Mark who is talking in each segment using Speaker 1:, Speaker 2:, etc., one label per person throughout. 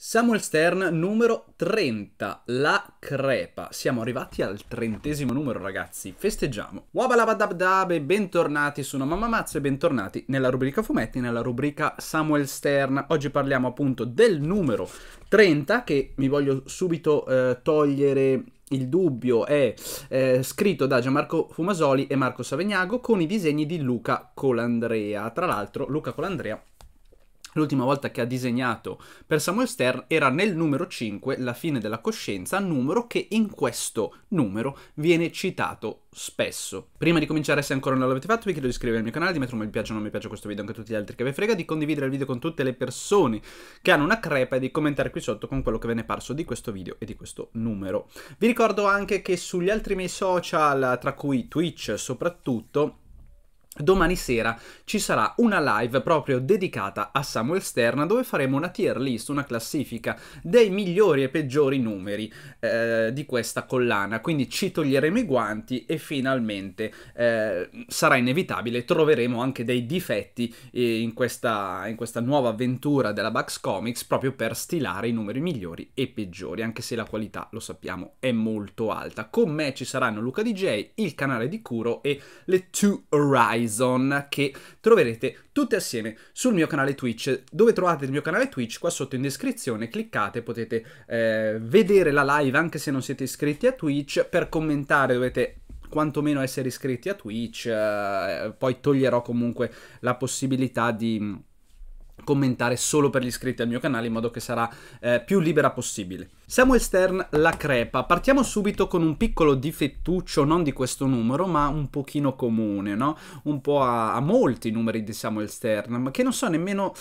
Speaker 1: Samuel Stern numero 30, La Crepa. Siamo arrivati al trentesimo numero ragazzi, festeggiamo. Wabalabadabdab e bentornati su Mamma Mazzo e bentornati nella rubrica fumetti, nella rubrica Samuel Stern. Oggi parliamo appunto del numero 30 che mi voglio subito eh, togliere il dubbio è eh, scritto da Gianmarco Fumasoli e Marco Savegnago con i disegni di Luca Colandrea. Tra l'altro, Luca Colandrea L'ultima volta che ha disegnato per Samuel Stern era nel numero 5, La fine della coscienza, numero che in questo numero viene citato spesso. Prima di cominciare, se ancora non l'avete fatto, vi chiedo di iscrivervi al mio canale, di mettere un mi piace o non mi piace a questo video, anche a tutti gli altri che vi frega, di condividere il video con tutte le persone che hanno una crepa e di commentare qui sotto con quello che ve ne è parso di questo video e di questo numero. Vi ricordo anche che sugli altri miei social, tra cui Twitch soprattutto, Domani sera ci sarà una live proprio dedicata a Samuel Sterna dove faremo una tier list, una classifica dei migliori e peggiori numeri eh, di questa collana. Quindi ci toglieremo i guanti e finalmente eh, sarà inevitabile, troveremo anche dei difetti eh, in, questa, in questa nuova avventura della Bugs Comics proprio per stilare i numeri migliori e peggiori, anche se la qualità, lo sappiamo, è molto alta. Con me ci saranno Luca DJ, il canale di Curo e le Two Horizon Horizon che troverete tutte assieme sul mio canale Twitch. Dove trovate il mio canale Twitch? Qua sotto in descrizione cliccate, potete eh, vedere la live anche se non siete iscritti a Twitch. Per commentare dovete quantomeno essere iscritti a Twitch, eh, poi toglierò comunque la possibilità di commentare solo per gli iscritti al mio canale in modo che sarà eh, più libera possibile. Samuel Stern La Crepa. Partiamo subito con un piccolo difettuccio, non di questo numero, ma un pochino comune, no? Un po' a, a molti numeri di Samuel Stern, ma che non so nemmeno...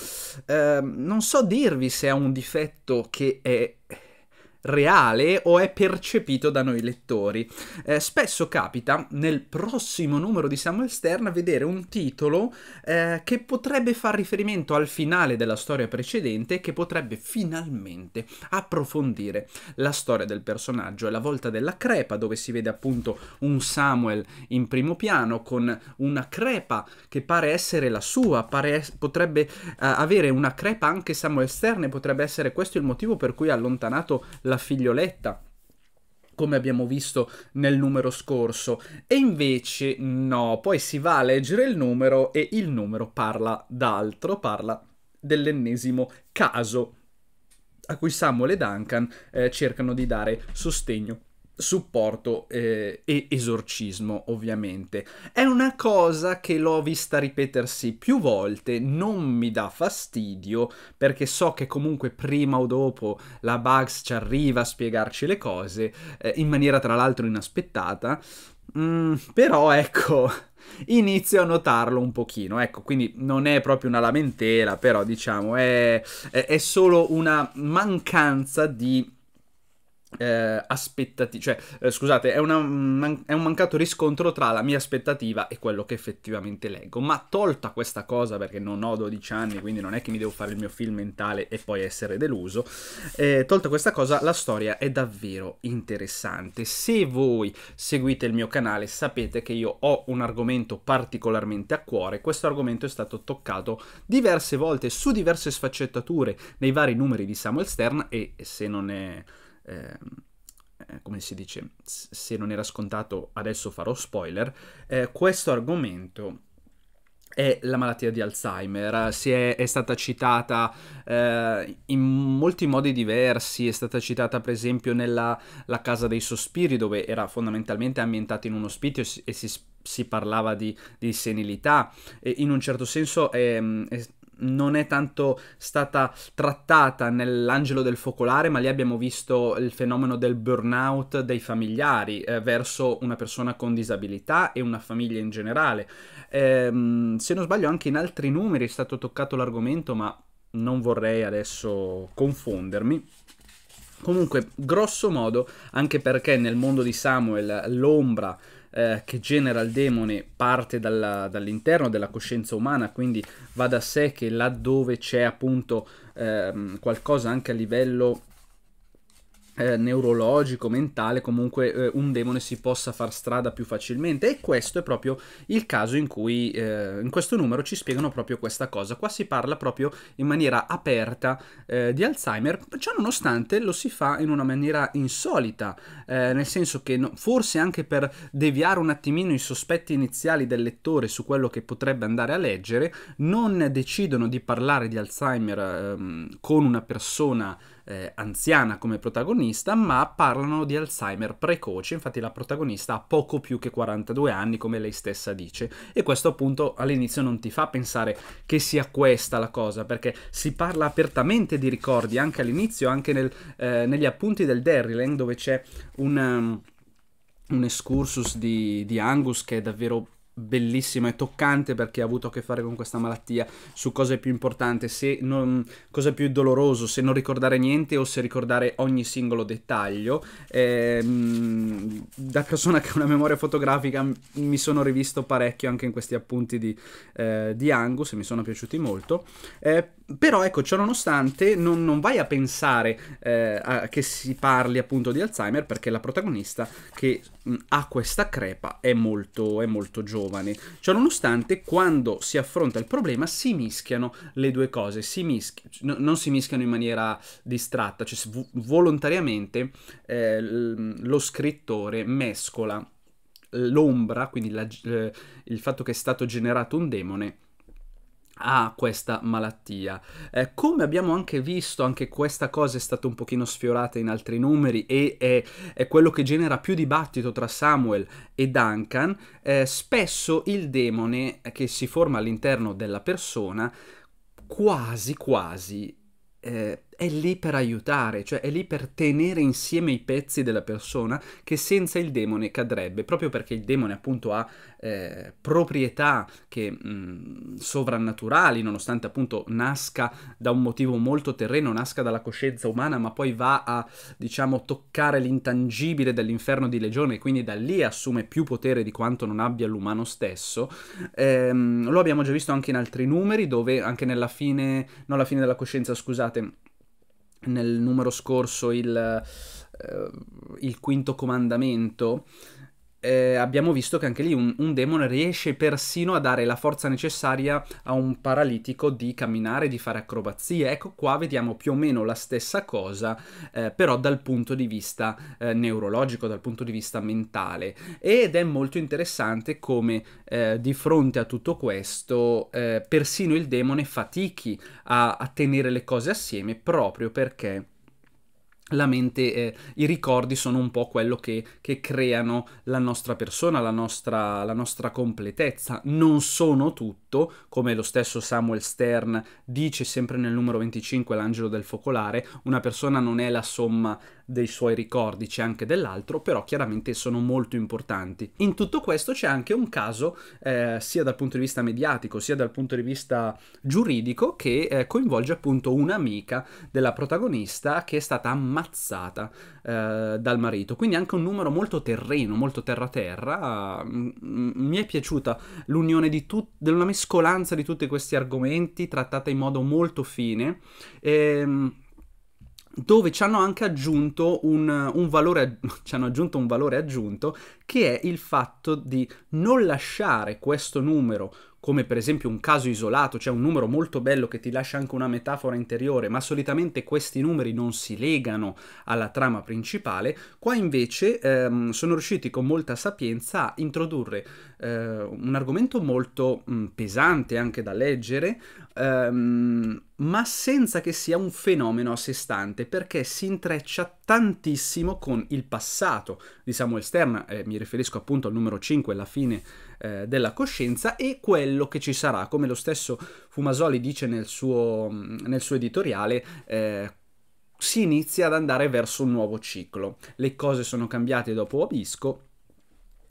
Speaker 1: Eh, non so dirvi se è un difetto che è reale o è percepito da noi lettori. Eh, spesso capita nel prossimo numero di Samuel Stern vedere un titolo eh, che potrebbe far riferimento al finale della storia precedente e che potrebbe finalmente approfondire la storia del personaggio. È la volta della crepa dove si vede appunto un Samuel in primo piano con una crepa che pare essere la sua, pare, potrebbe eh, avere una crepa anche Samuel Stern e potrebbe essere questo il motivo per cui ha allontanato la la figlioletta come abbiamo visto nel numero scorso. E invece no, poi si va a leggere il numero e il numero parla d'altro, parla dell'ennesimo caso a cui Samuel e Duncan eh, cercano di dare sostegno supporto eh, e esorcismo ovviamente è una cosa che l'ho vista ripetersi più volte non mi dà fastidio perché so che comunque prima o dopo la Bugs ci arriva a spiegarci le cose eh, in maniera tra l'altro inaspettata mm, però ecco inizio a notarlo un pochino. Ecco, quindi non è proprio una lamentela, però diciamo è, è, è solo una mancanza di eh, aspettativa, cioè eh, scusate, è, una, man- è, un mancato riscontro tra la mia aspettativa e quello che effettivamente leggo. Ma tolta questa cosa, perché non ho 12 anni, quindi non è che mi devo fare il mio film mentale e poi essere deluso, eh, tolta questa cosa, la storia è davvero interessante. Se voi seguite il mio canale, sapete che io ho un argomento particolarmente a cuore. Questo argomento è stato toccato diverse volte su diverse sfaccettature nei vari numeri di Samuel Stern e se non è Ehm, eh, come si dice, se non era scontato adesso farò spoiler, eh, questo argomento è la malattia di Alzheimer, si è, è stata citata eh, in molti modi diversi, è stata citata per esempio nella Casa dei Sospiri dove era fondamentalmente ambientata in un ospizio e si, si parlava di, di senilità, e in un certo senso è, è non è tanto stata trattata nell'angelo del focolare, ma lì abbiamo visto il fenomeno del burnout dei familiari eh, verso una persona con disabilità e una famiglia in generale. Eh, se non sbaglio anche in altri numeri è stato toccato l'argomento, ma non vorrei adesso confondermi. Comunque, grosso modo, anche perché nel mondo di Samuel l'ombra eh, che genera il demone parte dalla, dall'interno della coscienza umana, quindi va da sé che laddove c'è appunto ehm, qualcosa anche a livello eh, neurologico, mentale, comunque eh, un demone si possa far strada più facilmente e questo è proprio il caso in cui eh, in questo numero ci spiegano proprio questa cosa. Qua si parla proprio in maniera aperta eh, di Alzheimer, ciò nonostante lo si fa in una maniera insolita, eh, nel senso che no, forse anche per deviare un attimino i sospetti iniziali del lettore su quello che potrebbe andare a leggere, non decidono di parlare di Alzheimer ehm, con una persona eh, anziana come protagonista, ma parlano di Alzheimer precoce, infatti la protagonista ha poco più che 42 anni, come lei stessa dice, e questo appunto all'inizio non ti fa pensare che sia questa la cosa, perché si parla apertamente di ricordi, anche all'inizio, anche nel, eh, negli appunti del Derryland, dove c'è un... Um, un escursus di, di Angus che è davvero bellissima e toccante perché ha avuto a che fare con questa malattia, su cosa è più importante, se non, cosa è più doloroso, se non ricordare niente o se ricordare ogni singolo dettaglio. Eh, da persona che ha una memoria fotografica mi sono rivisto parecchio anche in questi appunti di, eh, di Angus e mi sono piaciuti molto. Eh, però ecco, ciononostante, non, non vai a pensare eh, a, che si parli appunto di Alzheimer perché la protagonista che mh, ha questa crepa è molto, è molto giovane. Ciononostante, quando si affronta il problema si mischiano le due cose, si misch- no, non si mischiano in maniera distratta, cioè volontariamente eh, lo scrittore mescola eh, l'ombra, quindi la, eh, il fatto che è stato generato un demone ha questa malattia. Eh, come abbiamo anche visto, anche questa cosa è stata un pochino sfiorata in altri numeri e è, è quello che genera più dibattito tra Samuel e Duncan, eh, spesso il demone che si forma all'interno della persona quasi quasi eh, è lì per aiutare, cioè è lì per tenere insieme i pezzi della persona che senza il demone cadrebbe, proprio perché il demone appunto ha eh, proprietà che, mh, sovrannaturali, nonostante appunto nasca da un motivo molto terreno, nasca dalla coscienza umana, ma poi va a diciamo toccare l'intangibile dell'inferno di Legione, e quindi da lì assume più potere di quanto non abbia l'umano stesso. Ehm, lo abbiamo già visto anche in altri numeri, dove anche nella fine, no, la fine della coscienza, scusate nel numero scorso il, eh, il quinto comandamento, eh, abbiamo visto che anche lì un, un demone riesce persino a dare la forza necessaria a un paralitico di camminare, di fare acrobazie. Ecco qua vediamo più o meno la stessa cosa, eh, però dal punto di vista eh, neurologico, dal punto di vista mentale. Ed è molto interessante come eh, di fronte a tutto questo eh, persino il demone fatichi a, a tenere le cose assieme proprio perché la mente, eh, i ricordi sono un po' quello che, che creano la nostra persona, la nostra, la nostra, completezza. Non sono tutto, come lo stesso Samuel Stern dice sempre nel numero 25, l'angelo del focolare, una persona non è la somma dei suoi ricordi, c'è anche dell'altro, però chiaramente sono molto importanti. In tutto questo c'è anche un caso, eh, sia dal punto di vista mediatico, sia dal punto di vista giuridico, che eh, coinvolge appunto un'amica della protagonista che è stata ammazzata eh, dal marito. Quindi anche un numero molto terreno, molto terra-terra. Mm, mm, mi è piaciuta l'unione di tutti, una mescolanza di tutti questi argomenti trattata in modo molto fine. Ehm dove ci hanno anche aggiunto un, un valore, ci hanno aggiunto un valore aggiunto che è il fatto di non lasciare questo numero come per esempio un caso isolato, cioè un numero molto bello che ti lascia anche una metafora interiore, ma solitamente questi numeri non si legano alla trama principale, qua invece ehm, sono riusciti con molta sapienza a introdurre eh, un argomento molto mh, mm, pesante anche da leggere, ehm, ma senza che sia un fenomeno a sé stante, perché si intreccia tantissimo con il passato di Samuel Stern, eh, mi riferisco appunto al numero 5, la fine eh, della coscienza e quello che ci sarà, come lo stesso Fumasoli dice nel suo, mm, nel suo editoriale. Eh, si inizia ad andare verso un nuovo ciclo. Le cose sono cambiate dopo Obisco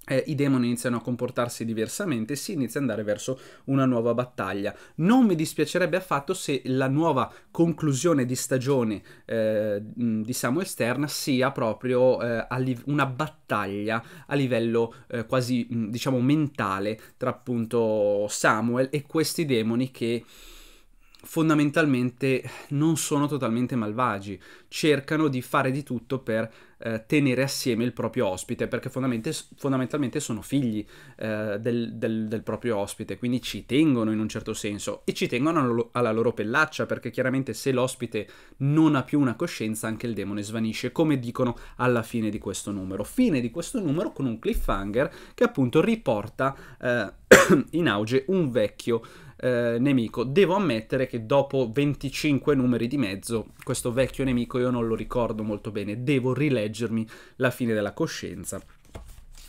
Speaker 1: eh, i demoni iniziano a comportarsi diversamente e si inizia ad andare verso una nuova battaglia. Non mi dispiacerebbe affatto se la nuova conclusione di stagione eh, di Samuel Stern sia proprio eh, una battaglia a livello eh, quasi diciamo mentale tra appunto Samuel e questi demoni che fondamentalmente non sono totalmente malvagi, cercano di fare di tutto per eh, tenere assieme il proprio ospite, perché fondamentalmente sono figli eh, del, del, del, proprio ospite, quindi ci tengono in un certo senso e ci tengono alla loro pellaccia, perché chiaramente se l'ospite non ha più una coscienza, anche il demone svanisce, come dicono alla fine di questo numero. Fine di questo numero con un cliffhanger che appunto riporta eh, in auge un vecchio eh, nemico. Devo ammettere che dopo 25 numeri di mezzo, questo vecchio nemico io non lo ricordo molto bene, devo rileggermi la fine della coscienza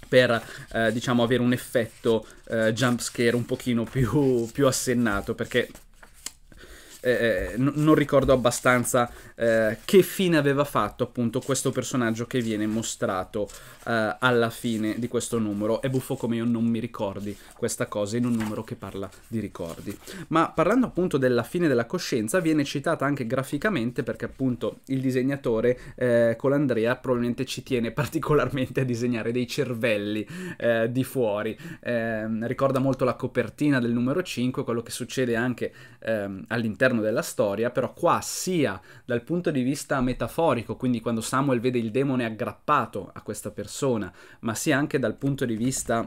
Speaker 1: per eh, diciamo avere un effetto eh, jump scare un pochino più, più assennato perché eh, eh non ricordo abbastanza eh, che fine aveva fatto appunto questo personaggio che viene mostrato eh, alla fine di questo numero. È buffo come io non mi ricordi questa cosa in un numero che parla di ricordi. Ma parlando appunto della fine della coscienza viene citata anche graficamente perché appunto il disegnatore eh, Andrea probabilmente ci tiene particolarmente a disegnare dei cervelli eh, di fuori. Ehm, ricorda molto la copertina del numero 5, quello che succede anche ehm, all'interno all'interno della storia, però qua sia dal punto di vista metaforico, quindi quando Samuel vede il demone aggrappato a questa persona, ma sia anche dal punto di vista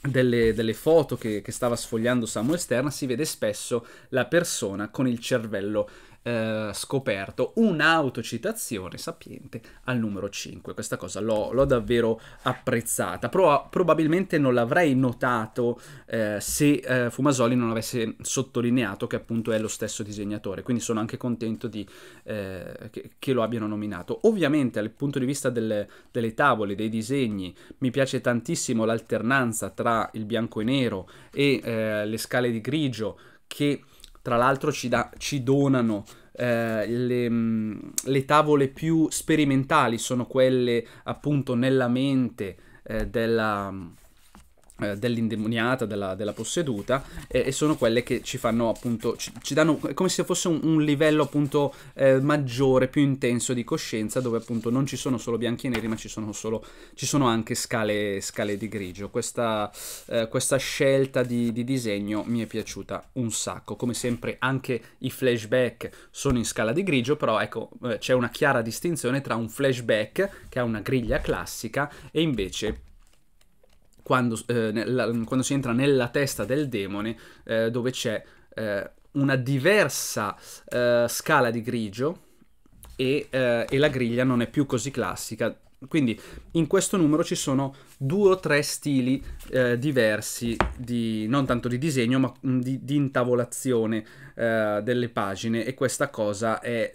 Speaker 1: delle, delle, foto che, che stava sfogliando Samuel Stern, si vede spesso la persona con il cervello eh, scoperto un'autocitazione sapiente al numero 5. Questa cosa l'ho, davvero apprezzata. Pro probabilmente non l'avrei notato eh, se eh, Fumasoli non avesse sottolineato che appunto è lo stesso disegnatore, quindi sono anche contento di, eh, che, che, lo abbiano nominato. Ovviamente dal punto di vista delle, delle tavole, dei disegni, mi piace tantissimo l'alternanza tra il bianco e nero e eh, le scale di grigio che tra l'altro ci, da, ci donano eh, le, mm, le, tavole più sperimentali, sono quelle appunto nella mente eh, della mm, eh, dell'indemoniata, della, della, posseduta e, e, sono quelle che ci fanno appunto, ci, ci danno come se fosse un, un livello appunto eh, maggiore, più intenso di coscienza dove appunto non ci sono solo bianchi e neri ma ci sono, solo, ci sono anche scale, scale di grigio. Questa, eh, questa scelta di, di, disegno mi è piaciuta un sacco, come sempre anche i flashback sono in scala di grigio però ecco eh, c'è una chiara distinzione tra un flashback che ha una griglia classica e invece quando, eh, nella, quando, si entra nella testa del demone, eh, dove c'è eh, una diversa eh, scala di grigio e, eh, e, la griglia non è più così classica. Quindi in questo numero ci sono due o tre stili eh, diversi, di, non tanto di disegno, ma mm, di, di intavolazione delle pagine e questa cosa è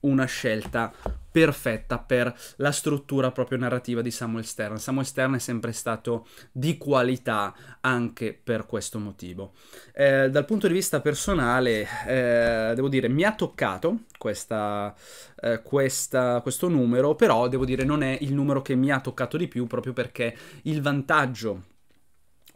Speaker 1: una scelta perfetta per la struttura proprio narrativa di Samuel Stern. Samuel Stern è sempre stato di qualità anche per questo motivo. Eh, dal punto di vista personale, eh, devo dire, mi ha toccato questa, eh, questa, questo numero, però devo dire non è il numero che mi ha toccato di più proprio perché il vantaggio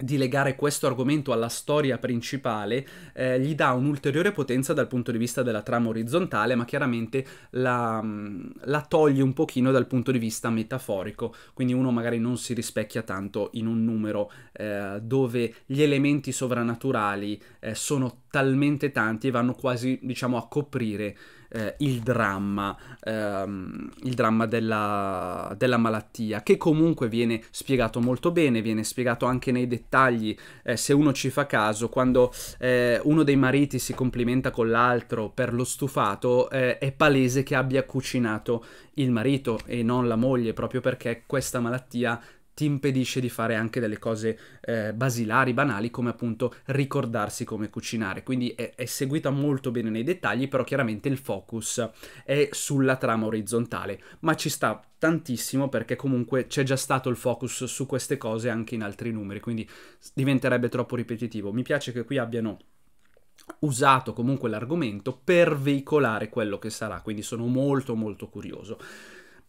Speaker 1: di legare questo argomento alla storia principale eh, gli dà un'ulteriore potenza dal punto di vista della trama orizzontale, ma chiaramente la, mm, la, toglie un pochino dal punto di vista metaforico, quindi uno magari non si rispecchia tanto in un numero eh, dove gli elementi sovrannaturali eh, sono talmente tanti e vanno quasi, diciamo, a coprire eh, il dramma, ehm, il dramma della, della, malattia, che comunque viene spiegato molto bene, viene spiegato anche nei dettagli, eh, se uno ci fa caso, quando eh, uno dei mariti si complimenta con l'altro per lo stufato, eh, è palese che abbia cucinato il marito e non la moglie, proprio perché questa malattia ti impedisce di fare anche delle cose eh, basilari, banali, come appunto ricordarsi come cucinare. Quindi è, è, seguita molto bene nei dettagli, però chiaramente il focus è sulla trama orizzontale, ma ci sta tantissimo perché comunque c'è già stato il focus su queste cose anche in altri numeri, quindi diventerebbe troppo ripetitivo. Mi piace che qui abbiano usato comunque l'argomento per veicolare quello che sarà, quindi sono molto molto curioso.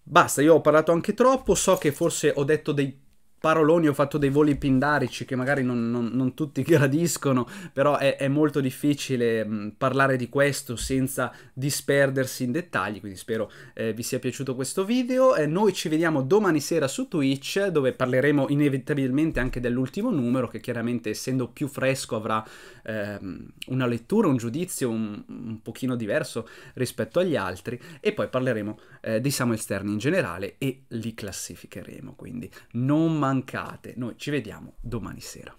Speaker 1: Basta, io ho parlato anche troppo, so che forse ho detto dei paroloni, ho fatto dei voli pindarici che magari non, non, non tutti gradiscono, però è, è molto difficile mm, parlare di questo senza disperdersi in dettagli, quindi spero eh, vi sia piaciuto questo video. Eh, noi ci vediamo domani sera su Twitch dove parleremo inevitabilmente anche dell'ultimo numero che chiaramente essendo più fresco avrà ehm, una lettura, un giudizio un, un, pochino diverso rispetto agli altri e poi parleremo eh, di Samuel Stern in generale e li classificheremo, quindi non mancate mancate. Noi ci vediamo domani sera.